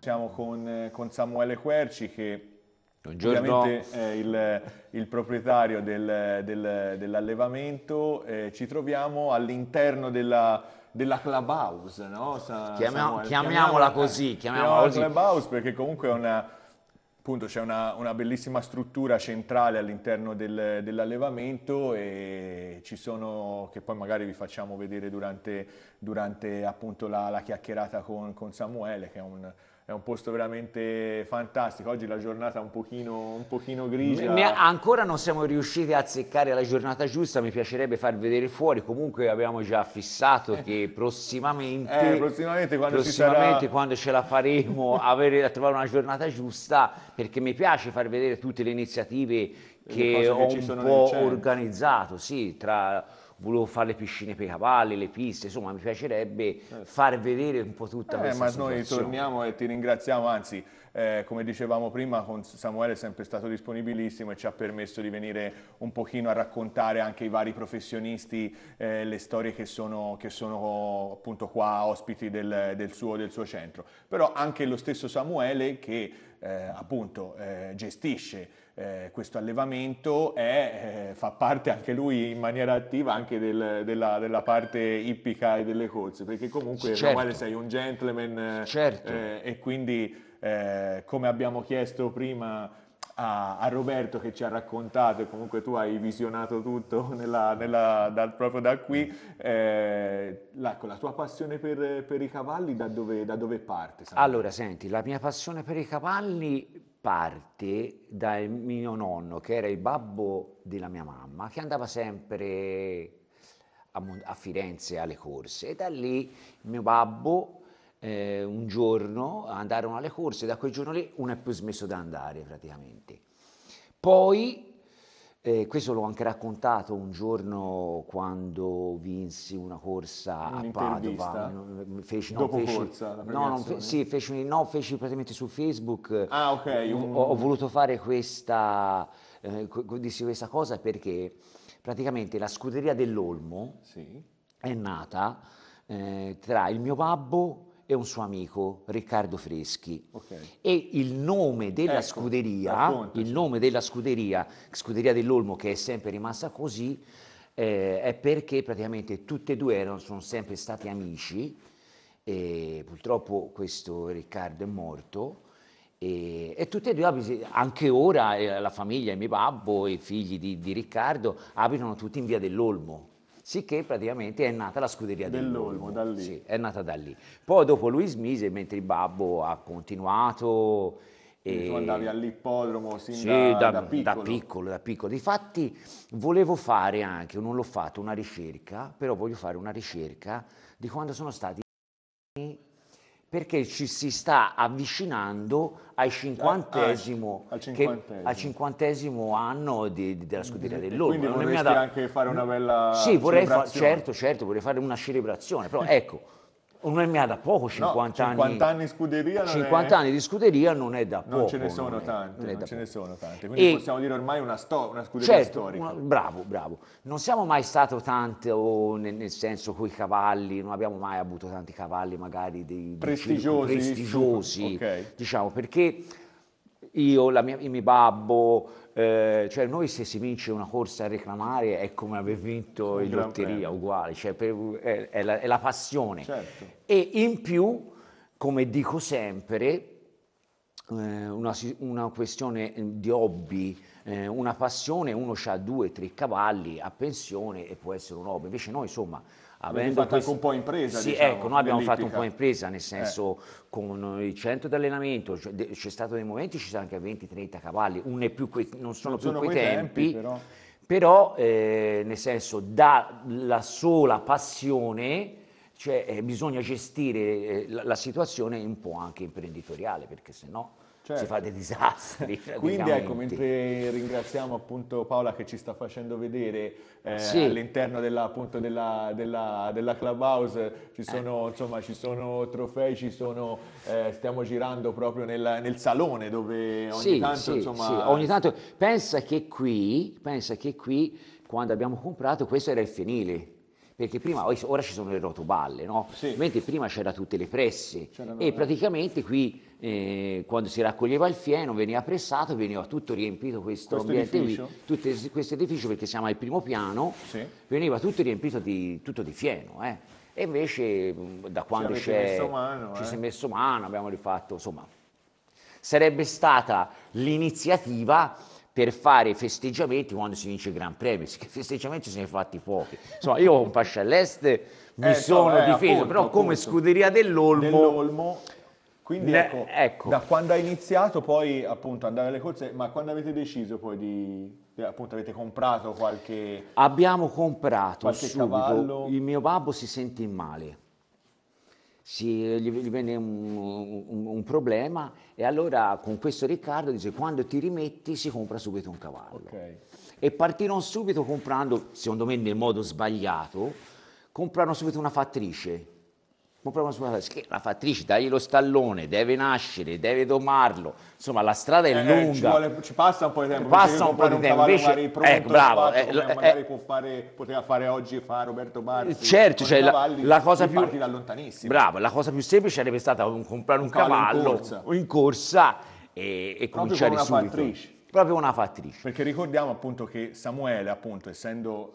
Siamo con, eh, con Samuele Querci che Buongiorno. Ovviamente è il, il proprietario del, del, dell'allevamento, eh, ci troviamo all'interno della, della clubhouse, no? Sa, chiamiamola, chiamiamola, così, chiamiamola così. clubhouse perché comunque è una, appunto c'è una, una, bellissima struttura centrale all'interno del, dell'allevamento e ci sono, che poi magari vi facciamo vedere durante, durante appunto la, la chiacchierata con, con Samuele, che è un è un posto veramente fantastico. Oggi la giornata è un pochino, un pochino grigia. Ne, ancora non siamo riusciti a azzeccare la giornata giusta, mi piacerebbe far vedere fuori. Comunque abbiamo già fissato che prossimamente, eh, prossimamente, quando, prossimamente sarà... quando, ce la faremo avere, a trovare una giornata giusta, perché mi piace far vedere tutte le iniziative che, le che ho un po' organizzato, sì, tra volevo fare le piscine per i cavalli, le piste, insomma mi piacerebbe certo. far vedere un po' tutta eh, questa ma situazione. Ma noi torniamo e ti ringraziamo, anzi eh, come dicevamo prima con Samuele è sempre stato disponibilissimo e ci ha permesso di venire un pochino a raccontare anche i vari professionisti eh, le storie che sono, che sono, appunto qua ospiti del, del, suo, del suo centro. Però anche lo stesso Samuele che eh, appunto eh, gestisce eh, questo allevamento è, eh, fa parte anche lui in maniera attiva anche del, della, della, parte ippica e delle corse perché comunque certo. sei un gentleman certo. Eh, e quindi eh, come abbiamo chiesto prima a, a, Roberto che ci ha raccontato e comunque tu hai visionato tutto nella, nella, da, proprio da qui, eh, la, ecco, la, tua passione per, per i cavalli da dove, da dove parte? Sandra? Allora, senti, la mia passione per i cavalli parte dal mio nonno, che era il babbo della mia mamma, che andava sempre a, Firenze alle corse e da lì mio babbo eh, un giorno andarono alle corse, da quel giorno lì uno è più smesso di andare praticamente. Poi, eh, questo l'ho anche raccontato un giorno quando vinsi una corsa a Padova. Mm, feci, no, Dopo feci, corsa, no, non, fe, sì, feci, no, feci praticamente su Facebook. Ah, ok. Eh, un... Ho, ho, voluto fare questa, eh, questa cosa perché praticamente la scuderia dell'Olmo sì. è nata eh, tra il mio babbo e un suo amico Riccardo Freschi. Okay. E il nome della ecco, scuderia, raccontaci. il nome della scuderia, scuderia dell'Olmo che è sempre rimasta così, eh, è perché praticamente tutti e due erano, sono sempre stati amici. E purtroppo questo Riccardo è morto. E, e tutti e due, anche ora eh, la famiglia, il mio babbo e i figli di, di Riccardo abitano tutti in via dell'Olmo sicché praticamente è nata la scuderia dell'Olmo, dell'Olmo da lì. Sì, è nata da lì. Poi dopo lui smise, mentre il babbo ha continuato... E... Tu andavi all'ippodromo sin sì, da, da, da, piccolo. da piccolo, da piccolo. Difatti volevo fare anche, non l'ho fatto, una ricerca, però voglio fare una ricerca di quando sono stati perché ci si sta avvicinando ai cinquantesimo, ah, al, cinquantesimo. Che, al cinquantesimo anno di, di, della scuderia mm-hmm. dell'Olmo. Quindi non vorresti da... anche fare una bella Sì, vorrei fare, certo, certo, vorrei fare una celebrazione, però ecco, non è da poco 50 anni. No, 50 anni, anni, scuderia 50 è... anni di scuderia non è da poco. Non ce ne sono non tanti, non, non ce ne sono tanti. Quindi e possiamo dire ormai una, sto- una scuderia certo, storica. Una, bravo, bravo. Non siamo mai stati tante, nel, nel, senso i cavalli, non abbiamo mai avuto tanti cavalli magari dei, prestigiosi. prestigiosi okay. Diciamo, perché io, mia, il mio babbo, eh, cioè noi se si vince una corsa a reclamare è come aver vinto Un in lotteria, premio. uguale, cioè per, è, è, la, è, la, passione. Certo. E in più, come dico sempre, eh, una, una, questione di hobby, eh, una passione, uno ha due, tre cavalli a pensione e può essere un hobby, invece noi insomma avendo fatto questo... anche un po' impresa. Sì, diciamo, ecco, noi abbiamo fatto un po' impresa, nel senso eh. con il centro di allenamento cioè, c'è stato dei momenti, ci sono anche 20-30 cavalli, que... non sono non più sono quei, quei tempi, tempi però, però eh, nel senso dalla sola passione cioè, eh, bisogna gestire eh, la, la situazione un po' anche imprenditoriale, perché se no... Certo. si fa dei certo. disastri. Quindi ecco, mentre ringraziamo appunto Paola che ci sta facendo vedere eh, sì. all'interno della, appunto della, della, della clubhouse ci eh. sono, eh. insomma, ci sono trofei, ci sono, eh, stiamo girando proprio nel, nel, salone dove ogni sì, tanto sì, insomma... ogni tanto pensa che qui, pensa che qui quando abbiamo comprato questo era il fienile perché prima, ora ci sono le rotoballe, no? Sì. Mentre prima c'era tutte le presse C'erano e praticamente qui e quando si raccoglieva il fieno veniva pressato e veniva tutto riempito questo, questo ambiente qui, tutto questo edificio perché siamo al primo piano, sì. veniva tutto riempito di, tutto di fieno. Eh. E invece mm, da quando ci, messo mano, ci eh. si è eh. messo mano, abbiamo rifatto, insomma, sarebbe stata l'iniziativa per fare festeggiamenti quando si vince il Gran Premio, che festeggiamenti se ne fatti pochi. Insomma, io con Pascialleste mi eh, sono eh, difeso, appunto, però appunto. come scuderia dell'Olmo, dell'Olmo quindi ne, ecco, ecco, da quando hai iniziato poi appunto andare alle corse, ma quando avete deciso poi di, eh, appunto avete comprato qualche... Abbiamo comprato qualche subito, cavallo. il mio babbo si sentì male, si, gli, gli venne un, un, un, problema e allora con questo Riccardo dice quando ti rimetti si compra subito un cavallo. Okay. E partirono subito comprando, secondo me nel modo sbagliato, comprarono subito una fattrice proprio sulla che la fattrice, dagli lo stallone, deve nascere, deve domarlo, insomma la strada è eh, lunga. Ci, vuole, ci, passa un po' di tempo, passa un po' di tempo, invece eh, pronto, ecco, bravo, fatto, eh, eh, magari può fare, poteva fare oggi fa Roberto Barzi. Certo, cioè cavalli, la, la, cosa più parti da lontanissimo. Bravo, la cosa più semplice sarebbe stata comprare un, un cavallo, cavallo in corsa, in corsa e, e cominciare subito. Fattrice proprio una fattrice. Perché ricordiamo appunto che Samuele, appunto, essendo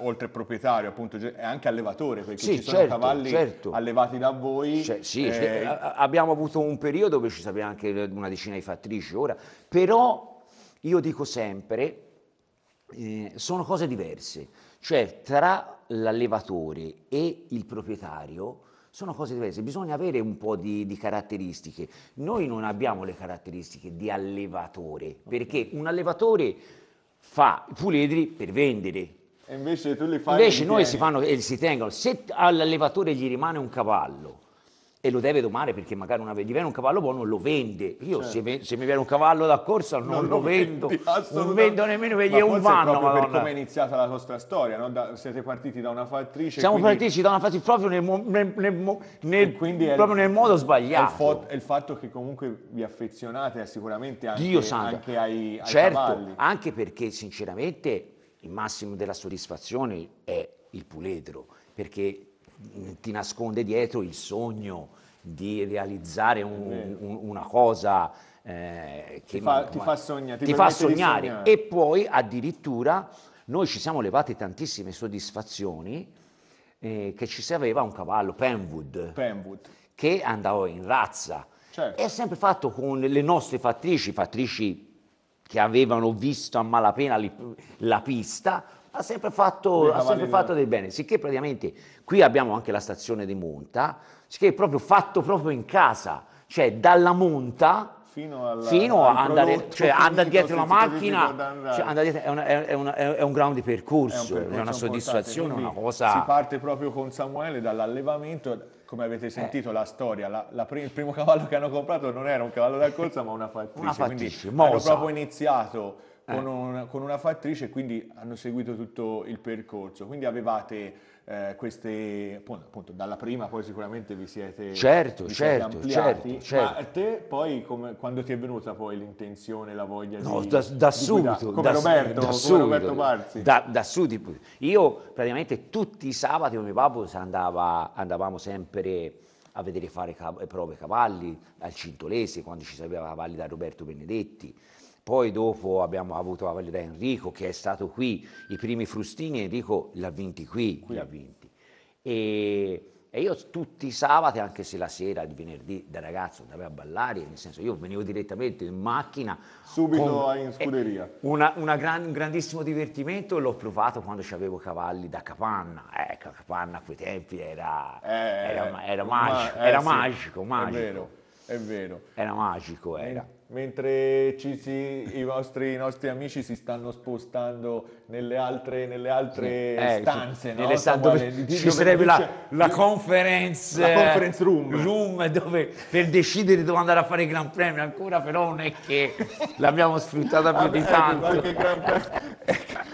oltre proprietario, appunto, cioè, è anche allevatore, perché sì, ci sono certo, cavalli certo. allevati da voi. Cioè, sì, eh... certo. abbiamo avuto un periodo dove ci sapeva anche una decina di fattrici ora, però io dico sempre, eh, sono cose diverse, cioè tra l'allevatore e il proprietario sono cose diverse, bisogna avere un po' di, di, caratteristiche. Noi non abbiamo le caratteristiche di allevatore, perché un allevatore fa i puledri per vendere. E invece tu li fai... Invece noi tieni. si fanno e si tengono. Se all'allevatore gli rimane un cavallo, e lo deve domare perché magari una, gli viene un cavallo buono lo vende io certo. se, se, mi viene un cavallo da corsa non, non lo, vendo vendi, non vendo nemmeno perché è un vanno proprio per come è iniziata la vostra storia no? da, siete partiti da una fattrice siamo quindi... partiti da una fattrice proprio nel, nel, nel, nel proprio il, modo sbagliato è il, fo- è il, fatto che comunque vi affezionate sicuramente anche, anche ai, ai certo, cavalli. anche perché sinceramente il massimo della soddisfazione è il puledro perché ti nasconde dietro il sogno di realizzare un, un, una cosa eh, che ti fa, ma, ti fa, sogna, ti ti fa sognare. E poi addirittura noi ci siamo levati tantissime soddisfazioni eh, che ci si aveva un cavallo, Penwood, Penwood. che andava in razza. Certo. È sempre fatto con le nostre fattrici, fattrici che avevano visto a malapena li, la pista, ha sempre fatto, ha sempre fatto dei beni, sicché praticamente qui abbiamo anche la stazione di Monta, sicché è proprio fatto proprio in casa, cioè dalla Monta fino, alla, fino a andare, cioè, finito, dietro una macchina, cioè, dietro, è, una, è, una, è, un grande percorso, è, un percorso, è una soddisfazione, una cosa... Si parte proprio con Samuele dall'allevamento come avete sentito eh. la storia, la, la prim- il primo cavallo che hanno comprato non era un cavallo da corsa ma una fattrice, una fattrice quindi hanno proprio iniziato con, eh. una, con una fattrice e quindi hanno seguito tutto il percorso. Quindi avevate eh, queste, appunto, appunto, dalla prima poi sicuramente vi siete Certo, vi certo, siete certo, certo. Ma certo. te poi come, quando ti è venuta poi l'intenzione, la voglia no, di... da, da di subito. Come da, Roberto, da come subito, Roberto Barzi. Da, da subito. Io praticamente tutti i sabati con mio papà andava, andavamo sempre a vedere fare prove cavalli al Cintolese, quando ci sapeva cavalli da Roberto Benedetti. Poi dopo abbiamo avuto la valida Enrico che è stato qui, i primi frustini Enrico li ha vinti qui, qui. ha vinti. E, e, io tutti i sabati, anche se la sera, il venerdì da ragazzo andavo a ballare, nel senso io venivo direttamente in macchina. Subito in scuderia. Eh, una, una gran, un grandissimo divertimento l'ho provato quando avevo cavalli da capanna. Ecco, capanna a quei tempi era, eh, era, era magico, ma, eh, era sì, magico, magico. È vero, è vero. Era magico, era mentre si, i, vostri, i, nostri amici si stanno spostando nelle altre, nelle altre eh, stanze, nelle no? Samuele, dove, ci sarebbe la, la, conference, la conference room. Eh, room dove, per decidere dove andare a fare il Gran Premio ancora però non è che l'abbiamo sfruttata più Vabbè, di tanto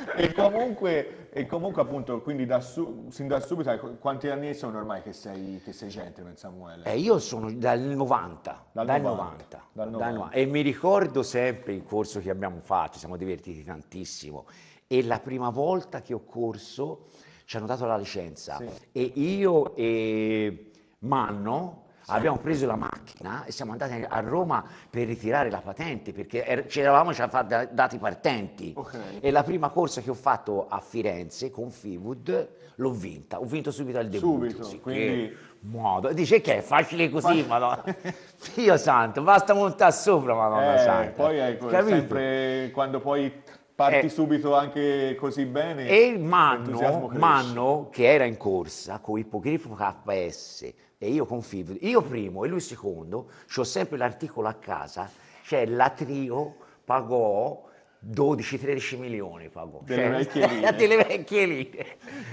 e comunque e comunque appunto, quindi da su, sin da subito, ecco, quanti anni sono ormai che sei, che sei gentleman Samuele? Eh, io sono dal 90, dal, dal 90, 90, dal 90. e mi ricordo sempre il corso che abbiamo fatto, siamo divertiti tantissimo e la prima volta che ho corso ci hanno dato la licenza sì. e io e Manno, Abbiamo preso la macchina e siamo andati a Roma per ritirare la patente perché er- ci eravamo già fatti dati partenti. Okay. E la prima corsa che ho fatto a Firenze con Feewood l'ho vinta. Ho vinto subito al debutto. Subito, sì, quindi... Che... Modo. Dice che è facile così, Facile. madonna. Dio santo, basta montare sopra, madonna eh, santa. Poi ecco, Capito? sempre quando poi parti eh, subito anche così bene. E il Manno, Manno che era in corsa con Ippogrifo KS, e io confido, io primo e lui secondo, ho sempre l'articolo a casa, cioè la Trio pagò 12-13 milioni pagò. Delle cioè, vecchie linee. delle vecchie lì.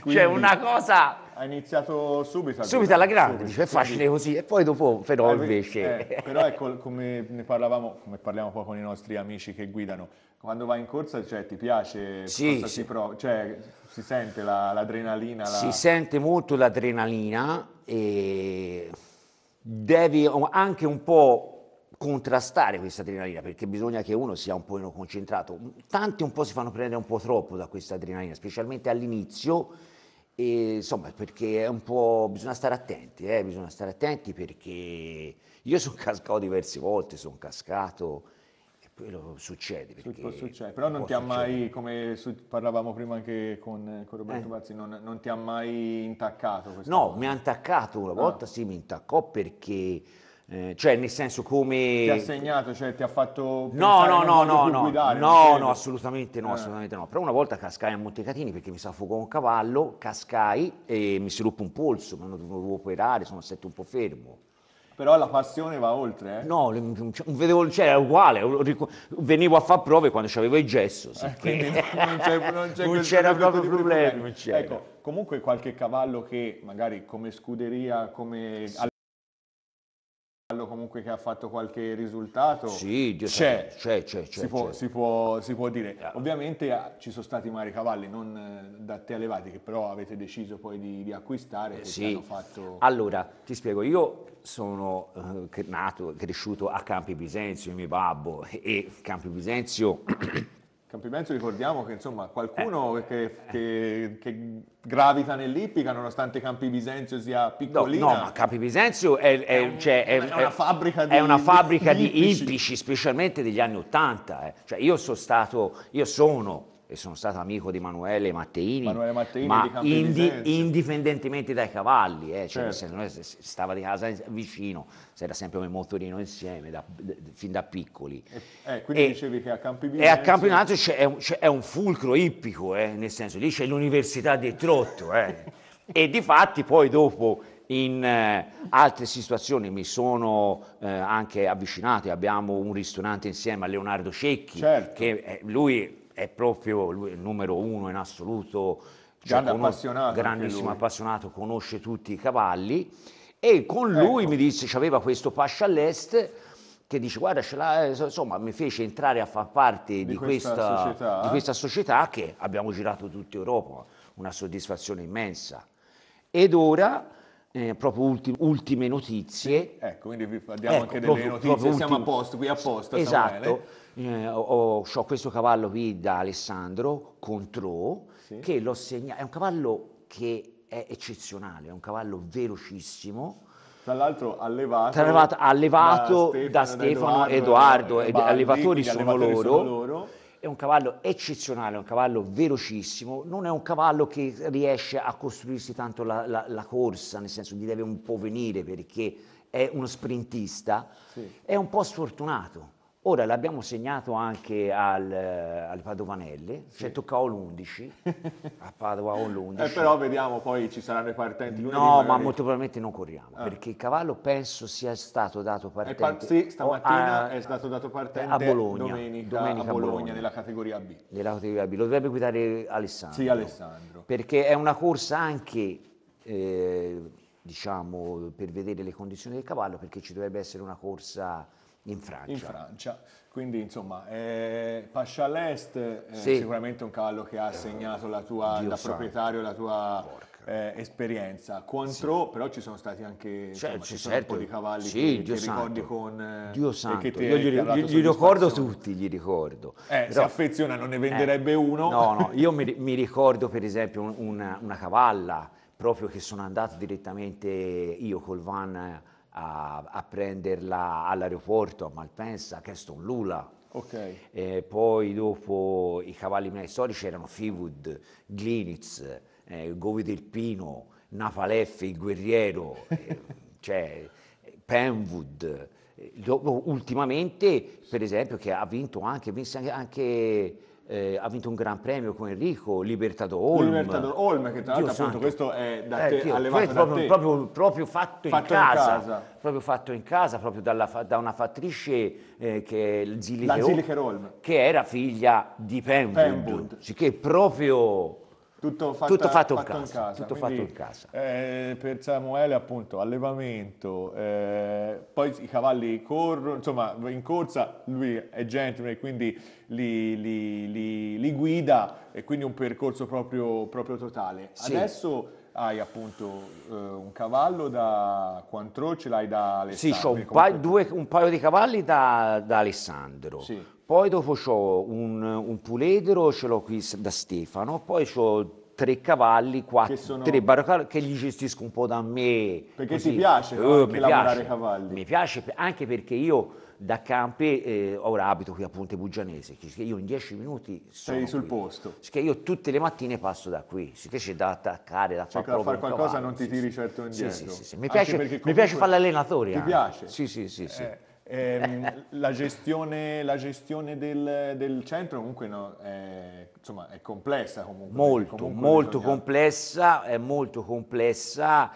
cioè una cosa... Ha iniziato subito. Subito alla grande, subito, dice, cioè, facile così. E poi dopo però invece... Eh, però ecco, come ne parlavamo, come parliamo poi con i nostri amici che guidano, quando vai in corsa cioè, ti piace, sì, sì. Pro... cioè, si sente la, l'adrenalina. La... Si sente molto l'adrenalina eh, devi anche un po' contrastare questa adrenalina perché bisogna che uno sia un po' concentrato. Tanti un po' si fanno prendere un po' troppo da questa adrenalina, specialmente all'inizio, e, insomma perché è un po'... bisogna stare attenti, eh? bisogna stare attenti perché io sono cascato diverse volte, sono cascato quello succede. Perché succede. Però non ti ha mai, come parlavamo prima anche con, con Roberto eh. Bazzi, non, non, ti ha mai intaccato? No, cosa. mi ha intaccato una ah. volta, ah. sì, mi intaccò perché... Eh, cioè, nel senso come... Ti ha segnato, cioè ti ha fatto... No, no, no, no, no, guidare, no, no, assolutamente no, eh. assolutamente no. Però una volta cascai a Montecatini perché mi soffocò un cavallo, cascai e mi si ruppe un polso, ma non dovevo operare, sono stato un po' fermo. Però la passione va oltre, eh? No, un cioè, è cioè, uguale, venivo a fare prove quando avevo il gesso, sì, eh, quindi non, c'è, non, c'è non c'era proprio problema. Ecco, comunque qualche cavallo che magari come scuderia, come sì comunque che ha fatto qualche risultato sì, c'è, c'è, c'è, si, può, si, può, si, può, dire yeah. ovviamente ah, ci sono stati Mari cavalli non eh, da te allevati che però avete deciso poi di, di acquistare eh, sì. fatto... allora ti spiego io sono eh, nato cresciuto a Campi Bisenzio mio babbo e Campi Bisenzio Campimento ricordiamo che insomma qualcuno eh. che, che, che, gravita nell'Ippica nonostante Campi Bisenzio sia piccolino. No, no ma Campi Bisenzio è, è, è, un, cioè, è una fabbrica di, una fabbrica di, di, di ippici. specialmente degli anni Ottanta. Eh. Cioè, io sono stato, io sono e sono stato amico di Emanuele Matteini, Manuele Matteini ma indi, indipendentemente dai cavalli, eh, cioè certo. stava di casa vicino, si era sempre come motorino insieme da, da, fin da piccoli. E, eh, quindi e, dicevi che a Campi Binenzi... E a Campi Binenzi c'è, c'è, è un fulcro ippico, eh, nel senso lì c'è l'università di Trotto. Eh. e di fatti poi dopo in eh, altre situazioni mi sono eh, anche avvicinato, abbiamo un ristorante insieme a Leonardo Cecchi, certo. che eh, lui è proprio il numero uno in assoluto, cioè grande appassionato grandissimo appassionato, conosce tutti i cavalli e con ecco. lui ecco. mi disse, c'aveva questo pascia all'est che dice guarda ce l'ha, eh, insomma mi fece entrare a far parte di, di, questa, questa società, di, questa, società. che abbiamo girato tutta Europa, una soddisfazione immensa. Ed ora eh, proprio ulti, ultime notizie. Ecco, quindi vi diamo ecco, anche delle notizie, siamo a posto, qui a posto. Esatto, eh, ho, ho, questo cavallo qui da Alessandro, Contro, sì. che l'ho segnato, è un cavallo che è eccezionale, è un cavallo velocissimo, tra l'altro allevato, Tra allevato, allevato da, Stefano, da Stefano, Edoardo, Edoardo, Edoardo eh, ed, allevatori, sono, loro, sono loro è un cavallo eccezionale, è un cavallo velocissimo, non è un cavallo che riesce a costruirsi tanto la, la, la corsa, nel senso gli deve un po' venire perché è uno sprintista, sì. è un po' sfortunato Ora l'abbiamo segnato anche al, eh, al Padovanelli, sì. cioè toccava l'11, a Padova o l'11. Eh, però vediamo poi ci saranno i partenti No, magari... ma molto probabilmente non corriamo, ah. perché il cavallo penso sia stato dato eh, partente. Par- sì, stamattina a, è stato dato partente a Bologna, domenica, domenica a Bologna, Bologna, nella categoria B. Nella categoria B, lo dovrebbe guidare Alessandro. Sì, Alessandro. Perché è una corsa anche... Eh, diciamo per vedere le condizioni del cavallo perché ci dovrebbe essere una corsa in Francia. In Francia. Quindi insomma, eh, Pascialest è eh, sì. sicuramente un cavallo che ha segnato la tua, Dio da santo. proprietario la tua eh, esperienza. Contro, sì. però ci sono stati anche cioè, insomma, ci certo. un po' certo. di cavalli sì, che, Dio che ricordi con... Eh, Dio santo, ti, io gli, gli ricordo tutti, gli ricordo. Eh, però, si affeziona, non ne eh, venderebbe eh, uno. No, no, io mi, mi ricordo per esempio una, una, cavalla proprio che sono andato direttamente io col van a, a prenderla all'aeroporto a Malpensa, che è Lula. Okay. E poi dopo i cavalli miei storici erano Fivud, Glinitz, eh, Govi del Pino, Napaleffi, il guerriero, eh, cioè, Penwood. Eh, ultimamente, per esempio, che ha vinto anche, vinse anche, anche eh, ha vinto un gran premio con Enrico, Libertador Olm. Libertador Olm, che tra l'altro appunto santo. questo è da eh, te, Dio, allevato da proprio, te. Proprio, proprio fatto, fatto in, casa, in, casa, proprio fatto in casa, proprio dalla, da una fattrice eh, che è Zillicher Olm, che era figlia di Penwood, Penwood. Sì, che proprio tutto fatto, tutto fatto, fatto in, casa, in casa. Tutto Quindi, fatto in casa. Eh, per Samuele appunto allevamento, eh, poi i cavalli corrono, insomma in corsa lui è gentleman quindi li, li, li, li guida e quindi un percorso proprio, proprio totale. Sì. Adesso hai appunto eh, un cavallo da Quantrò, ce l'hai da Alessandro? Sì, ho un, pa- due, un paio di cavalli da, da Alessandro, sì. Poi dopo ho un, un puledro, ce l'ho qui da Stefano, poi ho tre cavalli, quattro, che sono... tre barocali che gli gestisco un po' da me. Perché così. ti piace no? uh, eh, anche lavorare i cavalli? Mi piace anche perché io da Campi, eh, ora abito qui a Ponte Bugianese, che io in dieci minuti sono Sei sul qui. posto. Che io tutte le mattine passo da qui, che c'è da attaccare, da cioè, far fare qualcosa cavallo, non ti tiri sì, certo indietro. Sì, sì, sì, Mi piace, comunque... mi piace fare l'allenatore. Ti anche. piace? Sì, sì, sì. Eh. sì. Eh, la, gestione, la gestione del, del, centro comunque no, è, insomma, è complessa. Comunque, molto, comunque molto complessa, è molto complessa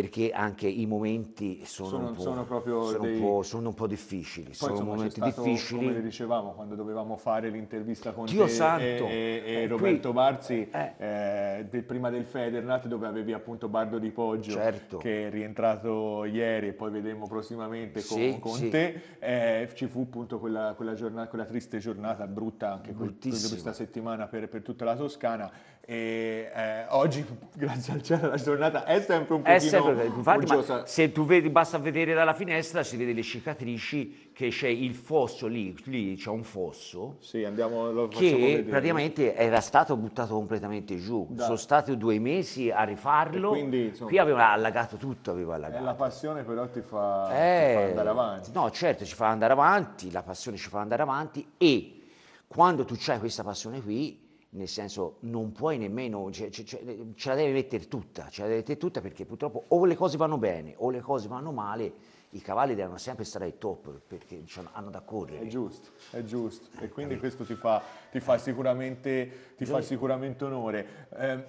perché anche i momenti sono, sono, un, po', sono, sono dei... un, po', sono un po' difficili. Poi, sono insomma, momenti stato, difficili. Come le dicevamo quando dovevamo fare l'intervista con Dio santo. e, e, e eh, Roberto qui, Barzi eh, eh, eh, del, prima del Federnat, dove avevi appunto Bardo Di Poggio certo. che è rientrato ieri e poi vedremo prossimamente con, sì, con sì. te. Eh, ci fu appunto quella, quella, giornata, quella, triste giornata brutta anche questa settimana per, per tutta la Toscana. E eh, oggi, grazie al cielo, la giornata è sempre un po' sempre, infatti, Se tu vedi, basta vedere dalla finestra, si vede le cicatrici che c'è il fosso lì, lì c'è un fosso sì, andiamo, lo che vedere. praticamente era stato buttato completamente giù. Da. Sono stati due mesi a rifarlo. quindi, insomma, Qui aveva allagato tutto, aveva eh, allagato. la passione però ti fa, eh, ti fa eh, andare avanti. No, certo, ci fa andare avanti, la passione ci fa andare avanti e quando tu hai questa passione qui nel senso non puoi nemmeno, ce, cioè, ce, cioè, cioè, ce, la devi mettere tutta, ce la devi mettere tutta perché purtroppo o le cose vanno bene o le cose vanno male, i cavalli devono sempre stare ai top perché hanno da correre. È giusto, è giusto e quindi questo ti fa, ti fa, sicuramente, ti fa sicuramente, onore. Eh,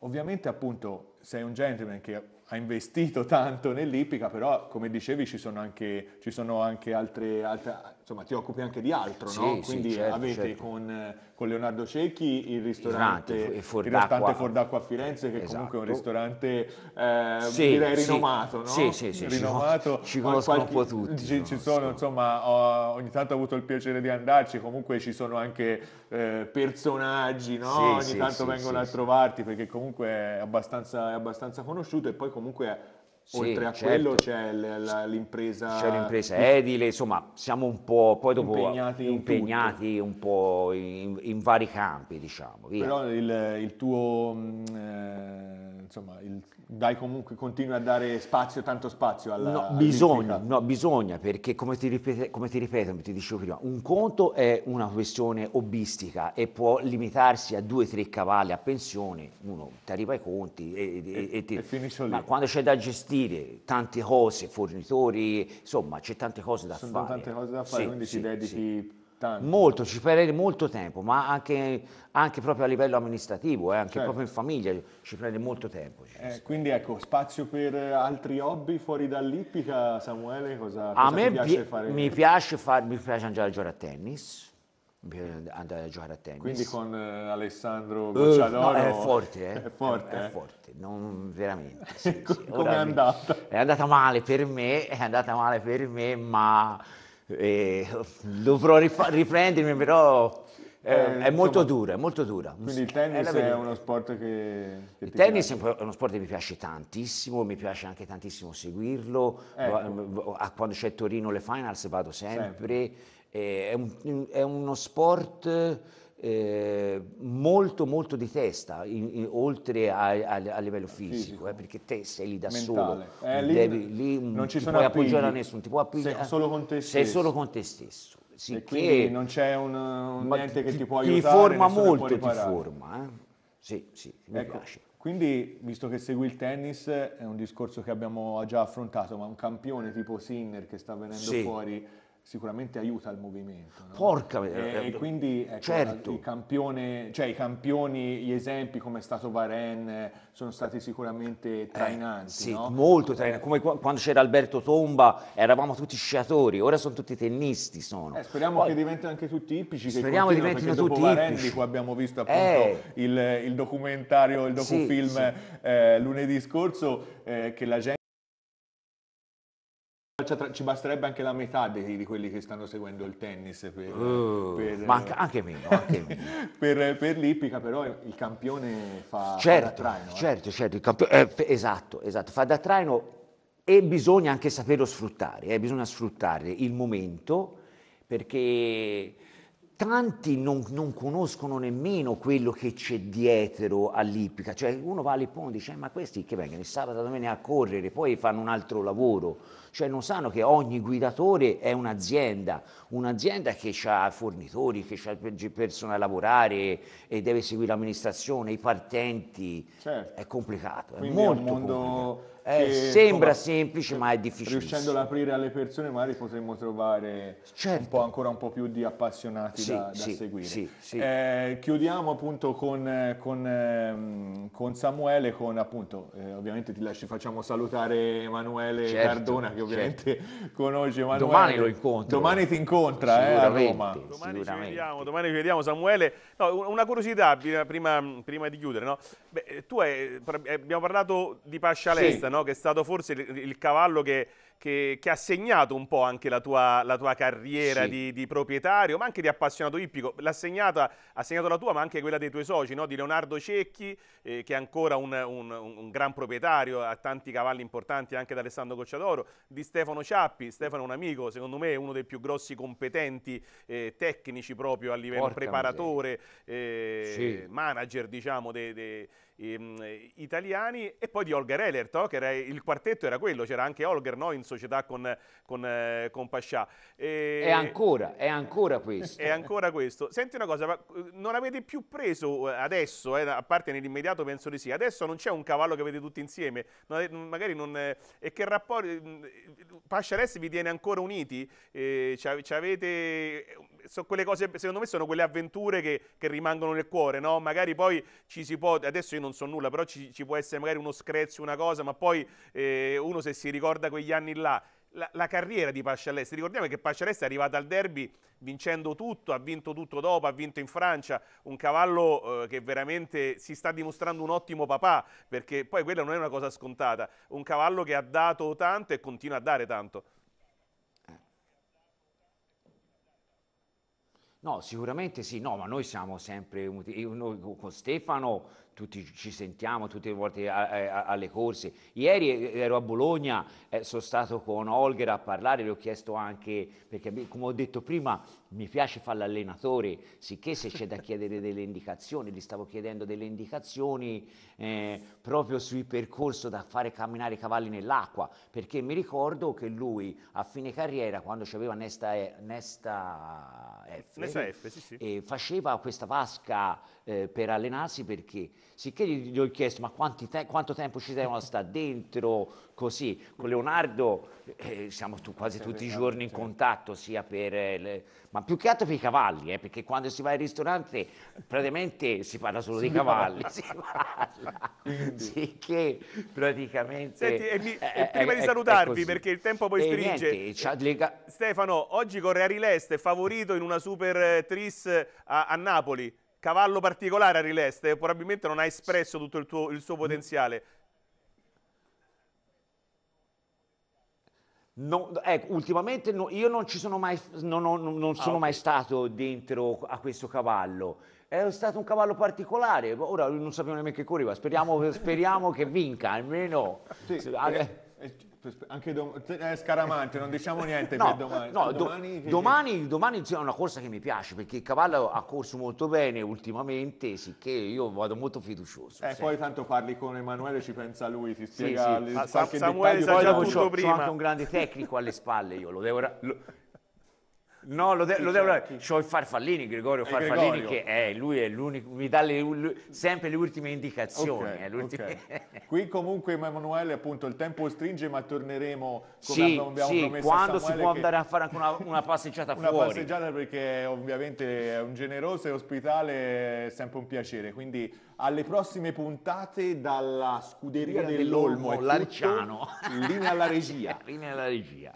ovviamente appunto sei un gentleman che ha investito tanto nell'ipica, però come dicevi ci sono anche, ci sono anche altre, altre, insomma ti occupi anche di altro, sì, no? Quindi sì, certo, avete certo. Con, con, Leonardo Cecchi il ristorante, il Ford Fordacqua a Firenze, che esatto. comunque è un ristorante eh, sì, direi rinomato, no? Sì, sì, Rinomato, ci conoscono qualche, un po' tutti. Ci, ci sono, insomma, ho, ogni tanto ho avuto il piacere di andarci, comunque ci sono anche eh, personaggi, no? ogni tanto vengono a trovarti perché comunque è abbastanza, è abbastanza conosciuto e poi comunque comunque sì, oltre a certo. quello c'è l'impresa... C'è l'impresa edile, insomma siamo un po' poi dopo impegnati, impegnati un po' in, in, vari campi, diciamo. Via. Però il, il tuo... Mm, eh insomma, il, dai comunque, continui a dare spazio, tanto spazio alla... No, bisogna, no, bisogna perché come ti, ripete, come ti ripeto, come ti dicevo prima, un conto è una questione hobbistica e può limitarsi a due o tre cavalli a pensione, uno ti arriva ai conti e, e, e, e ti... finisce lì. Ma quando c'è da gestire tante cose, fornitori, insomma, c'è tante cose da Sono fare. Sono tante cose da fare, sì, quindi sì, ti dedichi... Sì Tanto. Molto, ci prende molto tempo, ma anche, anche, proprio a livello amministrativo, eh, anche certo. proprio in famiglia ci prende molto tempo. Eh, quindi ecco, spazio per altri hobby fuori dall'ippica, Samuele? Cosa, cosa a me piace pi- fare? Mi piace, far, mi piace andare a giocare a tennis andare a giocare a tennis. Quindi con eh, Alessandro Gocciadoro... Eh, uh, no, è forte, eh? È forte, è, è eh. forte non veramente. Sì, sì. Come è andata? è andata male per me, è andata male per me, ma e dovrò rif- riprendermi, però eh, eh, è, molto dura, è molto dura. Quindi il tennis è, è uno sport che, che Il tennis piace. è uno sport che mi piace tantissimo, mi piace anche tantissimo seguirlo. Ecco. Quando c'è Torino le finals vado sempre. sempre. È, un, è, uno sport eh, molto molto di testa, in, in, oltre a, a, a, livello fisico, fisico. Eh, perché te sei lì da Mentale. solo, eh, lì, devi, lì, non ti puoi appoggiare a nessuno, ti puoi appoggiare, solo con te stesso. Solo con te stesso. Sì, quindi non c'è un, un niente ti, che ti può aiutare. Ti forma molto, ti forma. Eh? Sì, sì, mi ecco. piace. Quindi, visto che segui il tennis, è un discorso che abbiamo già affrontato, ma un campione tipo Sinner che sta venendo sì. fuori sicuramente aiuta il movimento. No? Porca vera. E, e quindi ecco, certo. il campione, cioè i campioni, gli esempi come è stato Varenne sono stati sicuramente eh, trainanti. Eh, sì, no? molto trainanti. Come quando c'era Alberto Tomba eravamo tutti sciatori, ora sono tutti tennisti. Sono. Eh, speriamo Poi, che diventino anche tutti ipici. Speriamo che diventino tutti Varenne, ipici. abbiamo visto appunto eh. il, il, documentario, il docufilm sì, sì. Eh, lunedì scorso eh, che la gente cioè, ci basterebbe anche la metà di, di, quelli che stanno seguendo il tennis. Per, uh, per, ma anche meno. Anche meno. per, per l'Ippica però il campione fa, certo, fa da certo, traino. Eh. Certo, eh. certo, il campione, eh, esatto, esatto, fa da traino e bisogna anche saperlo sfruttare, eh, bisogna sfruttare il momento perché tanti non, non, conoscono nemmeno quello che c'è dietro all'ippica, cioè uno va all'ippone e dice eh, ma questi che vengono il sabato e domenica a correre, poi fanno un altro lavoro, cioè non sanno che ogni guidatore è un'azienda, un'azienda che ha fornitori, che ha persone a lavorare e deve seguire l'amministrazione, i partenti, certo. è complicato, Quindi è molto è mondo... complicato eh, che, sembra insomma, semplice, ma è difficile. Riuscendo ad aprire alle persone, magari potremmo trovare certo. un po', certo. ancora un po' più di appassionati sì, da, da sì, seguire. Sì, eh, chiudiamo appunto con, con, ehm, con Samuele, con appunto, eh, ovviamente ti lasci, facciamo salutare Emanuele certo, Cardona, che certo. ovviamente certo. conosce Emanuele. Domani lo incontro. Domani ti incontra eh, a Roma. Domani ci vediamo, domani ci vediamo Samuele. No, una curiosità prima, prima di chiudere, no? Beh, eh, tu hai, eh, abbiamo parlato di Pascialesta, no? no? che è stato forse il, il cavallo che, che, che, ha segnato un po' anche la tua, la tua carriera sì. di, di, proprietario, ma anche di appassionato ippico. L'ha segnata, ha segnato la tua, ma anche quella dei tuoi soci, no? di Leonardo Cecchi, eh, che è ancora un, un, un, gran proprietario, ha tanti cavalli importanti anche da Alessandro Cocciadoro, di Stefano Ciappi. Stefano è un amico, secondo me, uno dei più grossi competenti eh, tecnici proprio a livello Porca preparatore, eh, sì. manager, diciamo, dei de, ehm, italiani e poi di Holger Ellert, oh, che era, il quartetto era quello, c'era anche Holger no, in società con, con, eh, con Pascià. E... È ancora, è ancora questo. è ancora questo. Senti una cosa, ma eh, non avete più preso eh, adesso, eh, a parte nell'immediato penso di sì, adesso non c'è un cavallo che avete tutti insieme, non, mm, magari non... Eh, e che rapporto... Mm, eh, Pasciarelli vi tiene ancora uniti? Eh, ci avete sono quelle cose, secondo me sono quelle avventure che, che rimangono nel cuore, no? Magari poi ci si può, adesso io non so nulla, però ci, ci può essere magari uno screzio, una cosa, ma poi eh, uno se si ricorda quegli anni là, la, la, carriera di Pascialès. Ricordiamo che Pascialès è arrivata al derby vincendo tutto, ha vinto tutto dopo, ha vinto in Francia, un cavallo eh, che veramente si sta dimostrando un ottimo papà, perché poi quella non è una cosa scontata, un cavallo che ha dato tanto e continua a dare tanto. No, sicuramente sì, no, ma noi siamo sempre, noi con Stefano tutti ci sentiamo tutte le volte a, a, alle corse. Ieri eh, ero a Bologna, eh, sono stato con Olger a parlare, le ho chiesto anche, perché come ho detto prima, mi piace fare l'allenatore, sicché se c'è da chiedere delle indicazioni, gli stavo chiedendo delle indicazioni eh, proprio sui percorso da fare camminare i cavalli nell'acqua, perché mi ricordo che lui a fine carriera, quando aveva Nesta, eh, Nesta F, Nesta F sì, sì. Eh, faceva questa vasca eh, per allenarsi perché, sicché gli, gli ho chiesto ma te, quanto tempo ci devono stare dentro, così. Con Leonardo eh, eh siamo tu, quasi tutti i esatto, giorni in contatto, sia per... Eh, le, ma più che altro per i cavalli, eh, perché quando si va al ristorante praticamente si parla solo si dei cavalli, parla. si parla. sì, che praticamente... Senti, e mi, è, prima è, di salutarvi, perché il tempo poi stringe... Niente, eh, lega... Stefano, oggi corre a Arileste, favorito in una super tris a, a Napoli cavallo particolare a Arileste, probabilmente non ha espresso tutto il, tuo, il suo mm. potenziale. Non, ecco, ultimamente no, io non ci sono mai, non, ho, non ah, sono ah, okay. mai stato dentro a questo cavallo. È stato un cavallo particolare, ora non sappiamo nemmeno che correva. Speriamo, speriamo che vinca almeno. Sì, eh, eh, anche eh, Scaramante, non diciamo niente no, per domani. No, domani, do- domani, domani, è una corsa che mi piace perché il cavallo ha corso molto bene ultimamente, sicché io vado molto fiducioso. Eh, poi tanto parli con Emanuele, ci pensa lui, ti spiega sì, sì. Le, qualche Samuele dettaglio. Poi dopo c'ho, c'ho anche un grande tecnico alle spalle, io lo devo... lo- No, lo, de- lo devo C'ho il Farfallini, Gregorio eh, Farfallini, Gregorio. che è, lui è l'unico, mi dà le, lui, sempre le ultime indicazioni. Okay, eh, l'ultima... okay. Qui comunque Emanuele, appunto, il tempo stringe, ma torneremo come sì, abbiamo sì, promesso quando si può che... andare a fare anche una, una passeggiata una fuori. Una passeggiata perché ovviamente è un generoso e ospitale, è sempre un piacere, quindi alle prossime puntate dalla scuderia dell'Olmo, dell'Olmo Larciano. Linea alla regia. linea alla regia.